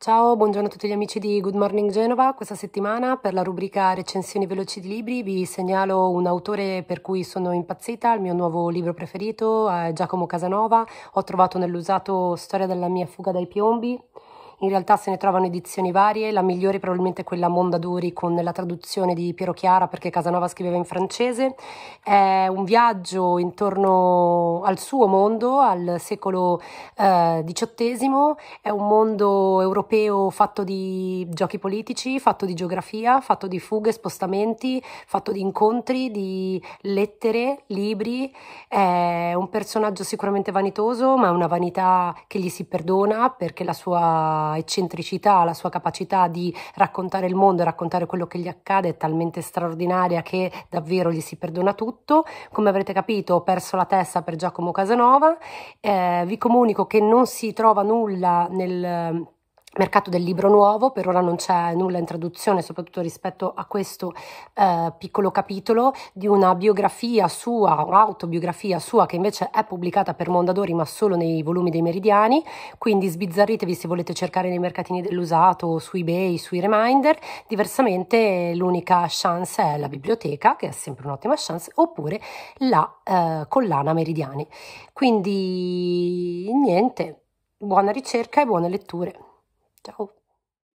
Ciao, buongiorno a tutti gli amici di Good Morning Genova. Questa settimana per la rubrica Recensioni veloci di libri vi segnalo un autore per cui sono impazzita, il mio nuovo libro preferito, eh, Giacomo Casanova. Ho trovato nell'usato Storia della mia fuga dai piombi. In realtà se ne trovano edizioni varie, la migliore probabilmente è quella Mondadori con la traduzione di Piero Chiara perché Casanova scriveva in francese. È un viaggio intorno al suo mondo, al secolo eh, XVIII, è un mondo europeo fatto di giochi politici, fatto di geografia, fatto di fughe, spostamenti, fatto di incontri, di lettere, libri. È un personaggio sicuramente vanitoso, ma una vanità che gli si perdona perché la sua eccentricità, la sua capacità di raccontare il mondo e raccontare quello che gli accade è talmente straordinaria che davvero gli si perdona tutto. Come avrete capito ho perso la testa per Giacomo Casanova, eh, vi comunico che non si trova nulla nel mercato del libro nuovo, per ora non c'è nulla in traduzione, soprattutto rispetto a questo eh, piccolo capitolo di una biografia sua, un'autobiografia sua che invece è pubblicata per Mondadori ma solo nei volumi dei Meridiani, quindi sbizzarritevi se volete cercare nei mercatini dell'usato, su eBay, sui Reminder, diversamente l'unica chance è la biblioteca, che è sempre un'ottima chance, oppure la eh, collana Meridiani. Quindi niente, buona ricerca e buone letture. Ciao.